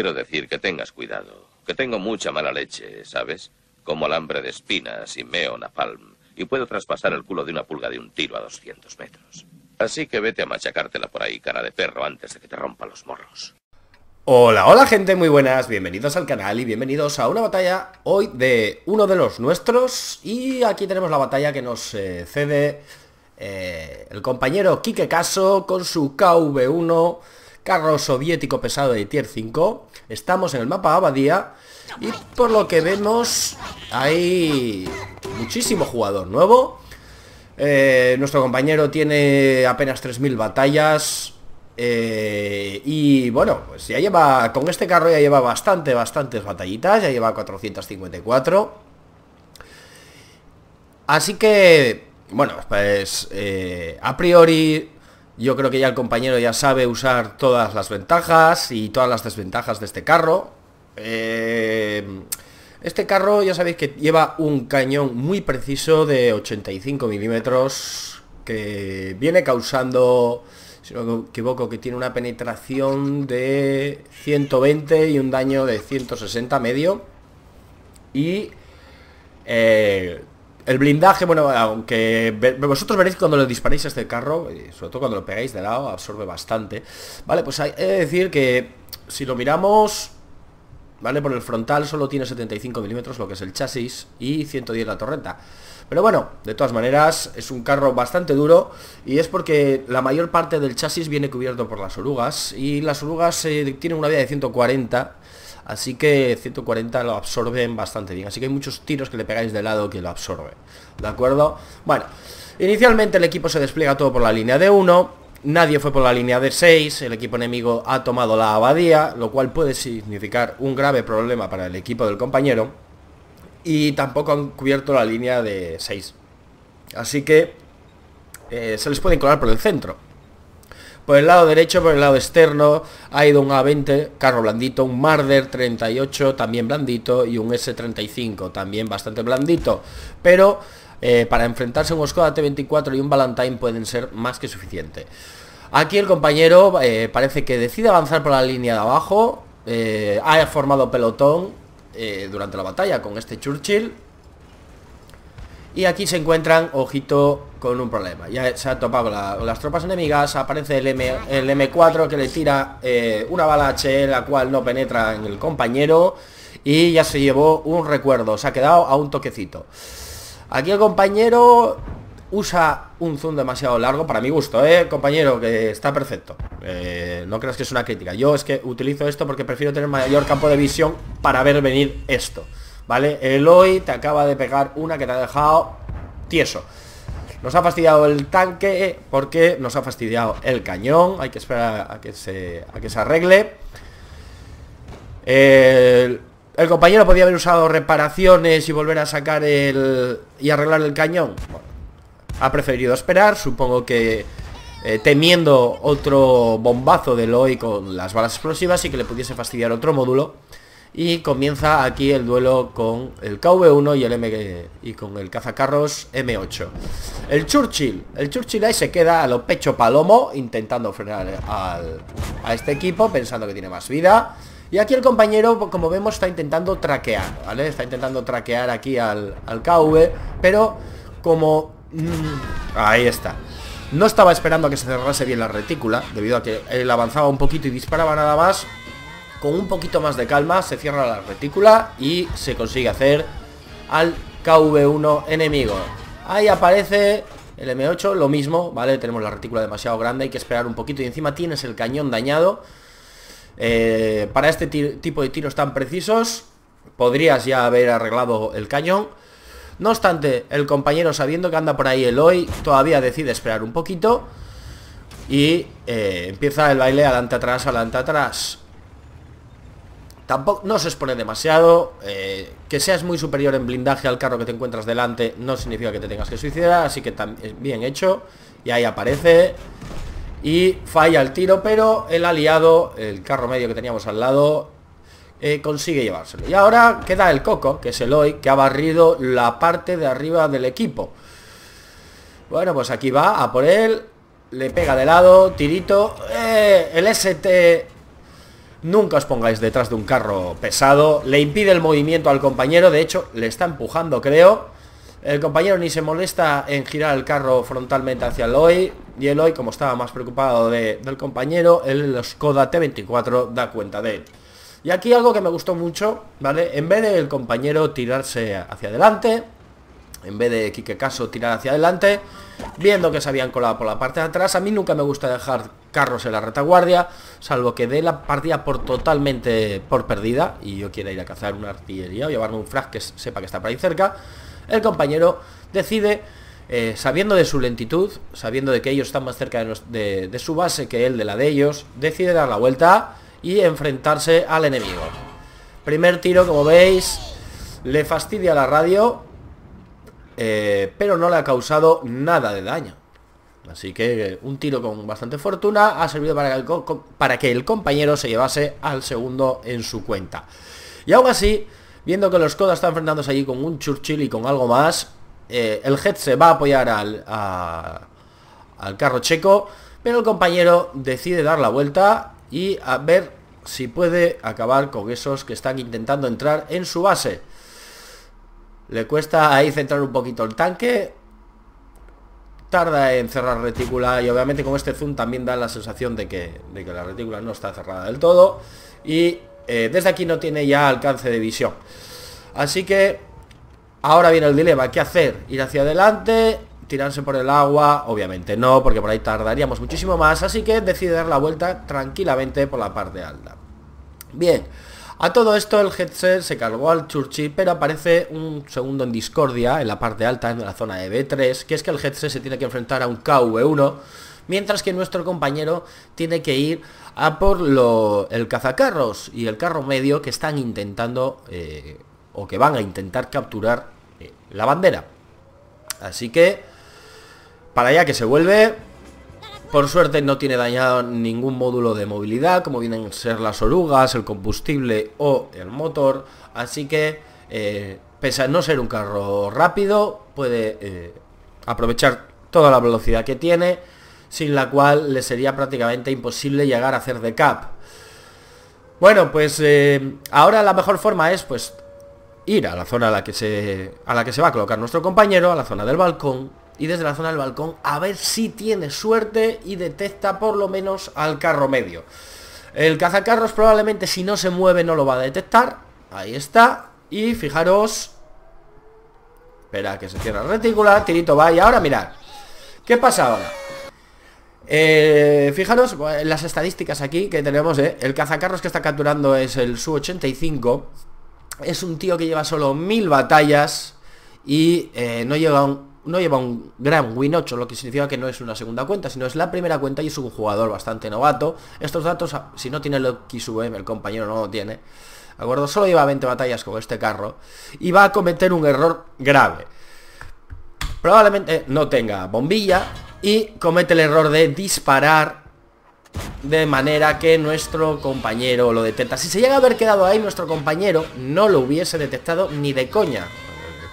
quiero decir que tengas cuidado, que tengo mucha mala leche, ¿sabes? Como alambre de espinas y meo napalm, y puedo traspasar el culo de una pulga de un tiro a 200 metros. Así que vete a machacártela por ahí, cara de perro, antes de que te rompa los morros. Hola, hola gente, muy buenas, bienvenidos al canal y bienvenidos a una batalla hoy de uno de los nuestros y aquí tenemos la batalla que nos eh, cede eh, el compañero Quique Caso con su KV1 carro soviético pesado de tier 5. Estamos en el mapa Abadía y por lo que vemos hay muchísimo jugador nuevo. Eh, nuestro compañero tiene apenas 3.000 batallas. Eh, y bueno, pues ya lleva, con este carro ya lleva bastante, bastantes batallitas, ya lleva 454. Así que, bueno, pues eh, a priori yo creo que ya el compañero ya sabe usar todas las ventajas y todas las desventajas de este carro. Eh, este carro ya sabéis que lleva un cañón muy preciso de 85 milímetros que viene causando, si no me equivoco, que tiene una penetración de 120 y un daño de 160 medio. Y eh, el blindaje, bueno, aunque vosotros veréis cuando le disparéis a este carro, sobre todo cuando lo pegáis de lado, absorbe bastante. Vale, pues he de decir que si lo miramos, ¿vale? Por el frontal solo tiene 75 milímetros, lo que es el chasis, y 110 la torreta. Pero bueno, de todas maneras, es un carro bastante duro y es porque la mayor parte del chasis viene cubierto por las orugas y las orugas eh, tienen una vida de 140 Así que 140 lo absorben bastante bien. Así que hay muchos tiros que le pegáis de lado que lo absorben ¿De acuerdo? Bueno, inicialmente el equipo se despliega todo por la línea de 1. Nadie fue por la línea de 6, el equipo enemigo ha tomado la abadía, lo cual puede significar un grave problema para el equipo del compañero. Y tampoco han cubierto la línea de 6. Así que eh, se les puede colar por el centro. Por el lado derecho, por el lado externo, ha ido un A20, carro blandito, un Marder 38, también blandito, y un S35, también bastante blandito. Pero eh, para enfrentarse a un Skoda T24 y un Valentine pueden ser más que suficiente. Aquí el compañero eh, parece que decide avanzar por la línea de abajo, eh, ha formado pelotón durante la batalla con este Churchill. Y aquí se encuentran, ojito, con un problema. Ya se ha topado con, las tropas enemigas, aparece el, M, el M4 que le tira eh, una bala H, la cual no penetra en el compañero y ya se llevó un recuerdo, se ha quedado a un toquecito. Aquí el compañero usa un zoom demasiado largo para mi gusto, ¿eh? Compañero, que está perfecto. Eh, no creas que es una crítica. Yo es que utilizo esto porque prefiero tener mayor campo de visión para ver venir esto. ¿Vale? Eloy te acaba de pegar una que te ha dejado tieso. Nos ha fastidiado el tanque porque nos ha fastidiado el cañón. Hay que esperar a que se, a que se arregle. El, compañero podía haber usado reparaciones y volver a sacar el... y arreglar el cañón. ha preferido esperar, supongo que eh, temiendo otro bombazo de Loi con las balas explosivas y que le pudiese fastidiar otro módulo. Y comienza aquí el duelo con el KV-1 y el M y con el cazacarros M8. El Churchill. El Churchill ahí se queda a lo pecho palomo intentando frenar a este equipo pensando que tiene más vida. Y aquí el compañero, como vemos, está intentando traquear, ¿vale? Está intentando traquear aquí al, al KV, pero como... Mm, ahí está. No estaba esperando a que se cerrase bien la retícula, debido a que él avanzaba un poquito y disparaba nada más, con un poquito más de calma se cierra la retícula y se consigue hacer al KV1 enemigo. Ahí aparece el M8, lo mismo, ¿vale? Tenemos la retícula demasiado grande, hay que esperar un poquito y encima tienes el cañón dañado. Eh, para este tipo de tiros tan precisos podrías ya haber arreglado el cañón. No obstante, el compañero sabiendo que anda por ahí el hoy todavía decide esperar un poquito y eh, empieza el baile adelante atrás, adelante atrás. Tampoco, no se expone demasiado eh, Que seas muy superior en blindaje al carro que te encuentras delante No significa que te tengas que suicidar Así que eh, bien hecho Y ahí aparece Y falla el tiro Pero el aliado, el carro medio que teníamos al lado eh, Consigue llevárselo Y ahora queda el Coco, que es el hoy Que ha barrido la parte de arriba del equipo Bueno, pues aquí va a por él Le pega de lado, tirito El ST Nunca os pongáis detrás de un carro pesado. Le impide el movimiento al compañero. De hecho, le está empujando, creo. El compañero ni se molesta en girar el carro frontalmente hacia el hoy Y el hoy, como estaba más preocupado del compañero, el Skoda T24 da cuenta de él. Y aquí algo que me gustó mucho, ¿vale? En vez del el compañero tirarse hacia adelante, en vez de Kike Caso tirar hacia adelante, viendo que se habían colado por la parte de atrás, a mí nunca me gusta dejar carros en la retaguardia, salvo que dé la partida por totalmente por perdida y yo quiera ir a cazar una artillería o llevarme un frag que sepa que está por ahí cerca, el compañero decide, eh, sabiendo de su lentitud, sabiendo de que ellos están más cerca de, su base que él de la de ellos, decide dar la vuelta y enfrentarse al enemigo. Primer tiro, como veis, le fastidia la radio, eh, pero no le ha causado nada de daño. Así que un tiro con bastante fortuna ha servido para que, el compañero se llevase al segundo en su cuenta. Y aún así, viendo que los Codas están enfrentándose allí con un Churchill y con algo más, eh, el head se va a apoyar al, al carro checo, pero el compañero decide dar la vuelta y a ver si puede acabar con esos que están intentando entrar en su base. Le cuesta ahí centrar un poquito el tanque, tarda en cerrar retícula y obviamente con este zoom también da la sensación de que, la retícula no está cerrada del todo y eh, desde aquí no tiene ya alcance de visión. Así que ahora viene el dilema, ¿qué hacer? ¿Ir hacia adelante? ¿Tirarse por el agua? Obviamente no, porque por ahí tardaríamos muchísimo más, así que decide dar la vuelta tranquilamente por la parte alta. Bien, a todo esto el headset se cargó al Churchi, pero aparece un segundo en discordia en la parte alta, en la zona de B3, que es que el headset se tiene que enfrentar a un KV1, mientras que nuestro compañero tiene que ir a por lo, el cazacarros y el carro medio que están intentando, eh, o que van a intentar capturar eh, la bandera. Así que, para allá que se vuelve, por suerte no tiene dañado ningún módulo de movilidad, como vienen a ser las orugas, el combustible o el motor. Así que, eh, pese a no ser un carro rápido, puede eh, aprovechar toda la velocidad que tiene, sin la cual le sería prácticamente imposible llegar a hacer de cap. Bueno, pues eh, ahora la mejor forma es pues ir a la zona a la que se a la que se va a colocar nuestro compañero, a la zona del balcón, y desde la zona del balcón a ver si tiene suerte y detecta por lo menos al carro medio. El cazacarros probablemente si no se mueve no lo va a detectar. Ahí está. Y fijaros... Espera, que se cierra la retícula, tirito va y ahora mirad. ¿Qué pasa ahora? Eh, fijaros las estadísticas aquí que tenemos, ¿eh? El cazacarros que está capturando es el Su-85. Es un tío que lleva solo mil batallas y eh, no llega un no lleva un gran win 8, lo que significa que no es una segunda cuenta, sino es la primera cuenta y es un jugador bastante novato. Estos datos, si no tiene el sube el compañero no lo tiene, acuerdo? Solo lleva 20 batallas con este carro y va a cometer un error grave. Probablemente no tenga bombilla y comete el error de disparar de manera que nuestro compañero lo detecta. Si se llega a haber quedado ahí, nuestro compañero no lo hubiese detectado ni de coña.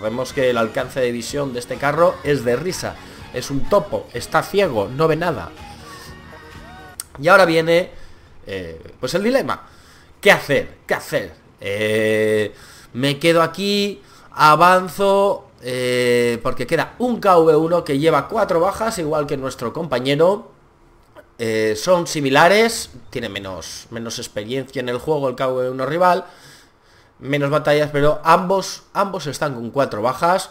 Vemos que el alcance de visión de este carro es de risa. Es un topo, está ciego, no ve nada. Y ahora viene, eh, pues el dilema. ¿Qué hacer? ¿Qué hacer? Eh, me quedo aquí, avanzo, eh, porque queda un KV1 que lleva cuatro bajas, igual que nuestro compañero. son similares, tiene menos, menos experiencia en el juego el KV1 rival, menos batallas, pero ambos, ambos están con cuatro bajas.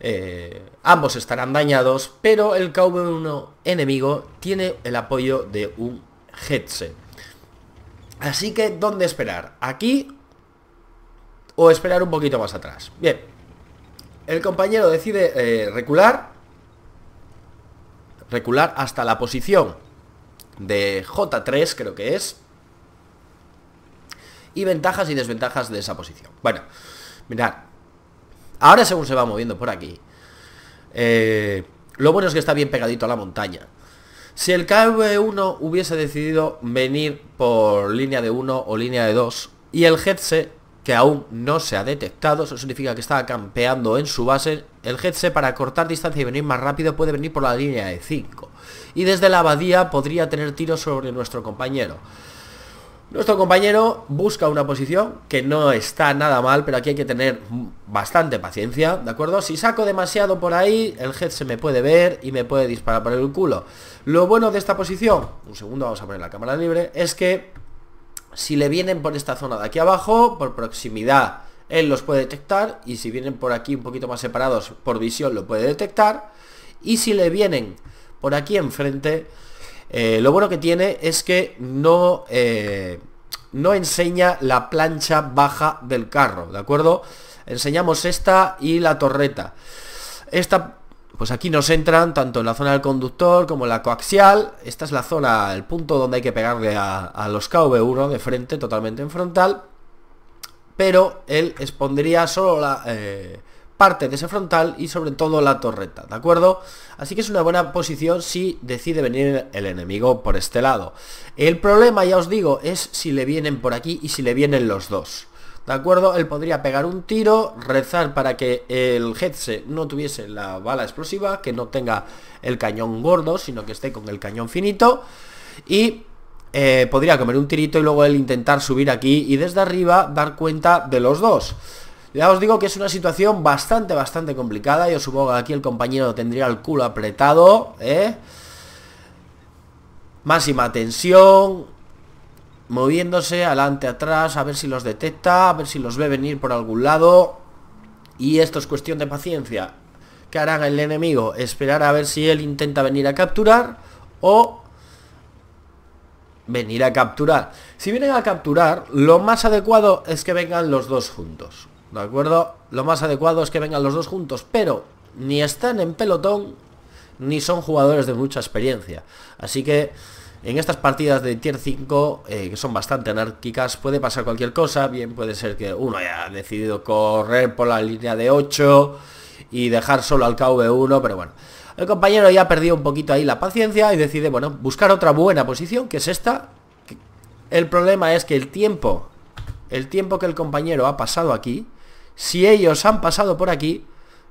Eh, ambos estarán dañados, pero el KV-1 enemigo tiene el apoyo de un headset. Así que, ¿dónde esperar? ¿Aquí o esperar un poquito más atrás? Bien, el compañero decide eh, recular, recular hasta la posición de J3, creo que es, y ventajas y desventajas de esa posición. Bueno, mirad, ahora según se va moviendo por aquí, eh, lo bueno es que está bien pegadito a la montaña. Si el KV1 hubiese decidido venir por línea de 1 o línea de 2 y el Hetze, e, que aún no se ha detectado, eso significa que está campeando en su base, el Hetze e para cortar distancia y venir más rápido puede venir por la línea de 5. Y desde la abadía podría tener tiros sobre nuestro compañero. Nuestro compañero busca una posición que no está nada mal, pero aquí hay que tener bastante paciencia, ¿de acuerdo? Si saco demasiado por ahí, el head se me puede ver y me puede disparar por el culo. Lo bueno de esta posición, un segundo, vamos a poner la cámara libre, es que si le vienen por esta zona de aquí abajo, por proximidad, él los puede detectar y si vienen por aquí un poquito más separados, por visión lo puede detectar y si le vienen por aquí enfrente, eh, lo bueno que tiene es que no, eh, no enseña la plancha baja del carro, ¿de acuerdo? Enseñamos esta y la torreta. Esta, pues aquí nos entran tanto en la zona del conductor como en la coaxial. Esta es la zona, el punto donde hay que pegarle a, los KV1 de frente, totalmente en frontal. Pero él expondría solo la... Eh, parte de ese frontal y sobre todo la torreta, ¿de acuerdo? Así que es una buena posición si decide venir el enemigo por este lado. El problema, ya os digo, es si le vienen por aquí y si le vienen los dos. ¿De acuerdo? Él podría pegar un tiro, rezar para que el se no tuviese la bala explosiva, que no tenga el cañón gordo, sino que esté con el cañón finito. Y eh, podría comer un tirito y luego él intentar subir aquí y desde arriba dar cuenta de los dos. Ya os digo que es una situación bastante, bastante complicada. Yo supongo que aquí el compañero tendría el culo apretado, ¿eh? Máxima tensión. Moviéndose adelante, atrás, a ver si los detecta, a ver si los ve venir por algún lado. Y esto es cuestión de paciencia. ¿Qué harán el enemigo? Esperar a ver si él intenta venir a capturar o venir a capturar. Si vienen a capturar, lo más adecuado es que vengan los dos juntos. ¿De acuerdo? Lo más adecuado es que vengan los dos juntos, pero ni están en pelotón, ni son jugadores de mucha experiencia. Así que en estas partidas de tier 5, eh, que son bastante anárquicas, puede pasar cualquier cosa. Bien, puede ser que uno haya decidido correr por la línea de 8 y dejar solo al KV1, pero bueno. El compañero ya ha perdido un poquito ahí la paciencia y decide, bueno, buscar otra buena posición, que es esta. El problema es que el tiempo, el tiempo que el compañero ha pasado aquí, si ellos han pasado por aquí,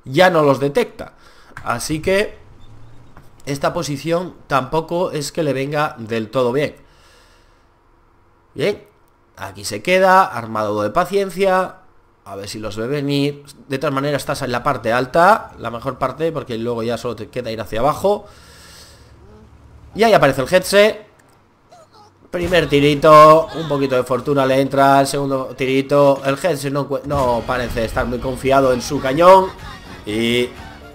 ya no los detecta. Así que esta posición tampoco es que le venga del todo bien. Bien, aquí se queda, armado de paciencia, a ver si los ve venir. De todas maneras estás en la parte alta, la mejor parte, porque luego ya solo te queda ir hacia abajo. Y ahí aparece el headset. Primer tirito, un poquito de fortuna le entra, el segundo tirito, el Hens no, no parece estar muy confiado en su cañón y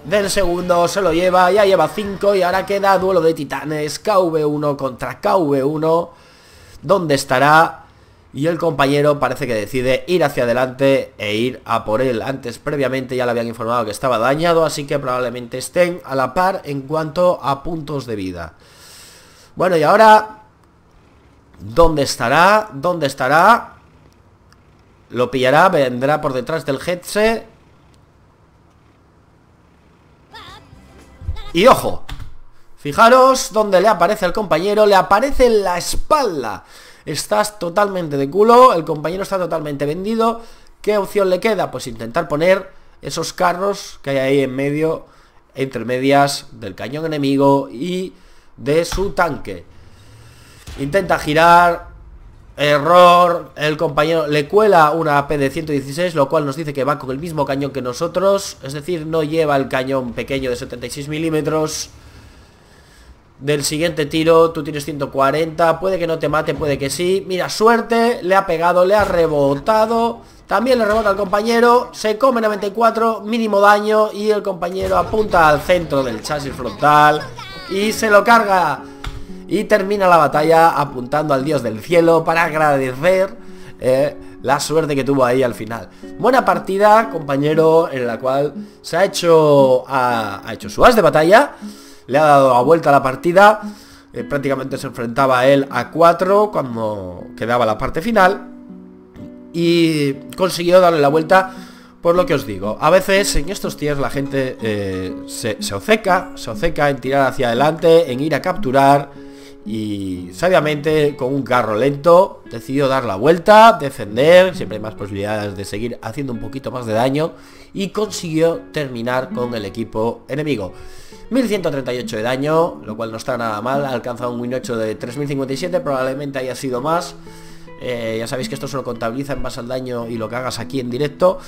del segundo se lo lleva, ya lleva 5 y ahora queda duelo de titanes, KV1 contra KV1, ¿dónde estará? Y el compañero parece que decide ir hacia adelante e ir a por él. Antes previamente ya le habían informado que estaba dañado, así que probablemente estén a la par en cuanto a puntos de vida. Bueno, y ahora ¿Dónde estará? ¿Dónde estará? Lo pillará, vendrá por detrás del headset. Y ojo Fijaros dónde le aparece al compañero Le aparece en la espalda Estás totalmente de culo El compañero está totalmente vendido ¿Qué opción le queda? Pues intentar poner esos carros que hay ahí en medio Entre medias del cañón enemigo y de su tanque Intenta girar. Error. El compañero le cuela una AP de 116, lo cual nos dice que va con el mismo cañón que nosotros. Es decir, no lleva el cañón pequeño de 76 milímetros. Del siguiente tiro, tú tienes 140 Puede que no te mate, puede que sí Mira, suerte, le ha pegado, le ha rebotado También le rebota al compañero Se come 94, mínimo daño Y el compañero apunta al centro del chasis frontal Y se lo carga y termina la batalla apuntando al dios del cielo para agradecer eh, la suerte que tuvo ahí al final. Buena partida, compañero, en la cual se ha hecho, ha, hecho su as de batalla, le ha dado la vuelta a la partida, eh, prácticamente se enfrentaba él a 4 cuando quedaba la parte final y consiguió darle la vuelta. Por lo que os digo, a veces en estos tiers la gente eh, se, se, oceca, se oceca en tirar hacia adelante, en ir a capturar, y sabiamente con un carro lento decidió dar la vuelta, defender, siempre hay más posibilidades de seguir haciendo un poquito más de daño y consiguió terminar con el equipo enemigo. 1138 de daño, lo cual no está nada mal, ha alcanzado un win 8 de 3057, probablemente haya sido más. Eh, ya sabéis que esto solo contabiliza en base al daño y lo que hagas aquí en directo.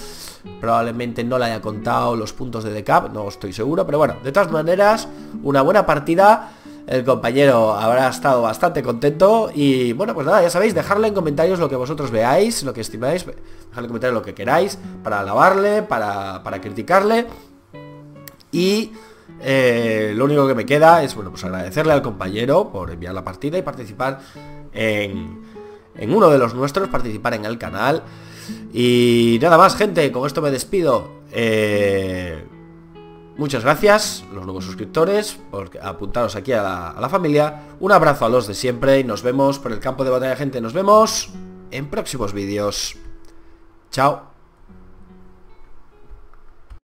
Probablemente no le haya contado los puntos de decap, no estoy seguro, pero bueno, de todas maneras, una buena partida el compañero habrá estado bastante contento. Y bueno, pues nada, ya sabéis, dejarle en comentarios lo que vosotros veáis, lo que estimáis. Dejadle en comentarios lo que queráis, para alabarle, para, para criticarle. Y eh, lo único que me queda es, bueno, pues agradecerle al compañero por enviar la partida y participar en, en uno de los nuestros, participar en el canal. Y nada más, gente, con esto me despido. Eh, Muchas gracias, los nuevos suscriptores, por apuntaros aquí a la, familia. Un abrazo a los de siempre y nos vemos por el campo de batalla, gente. Nos vemos en próximos vídeos. Chao.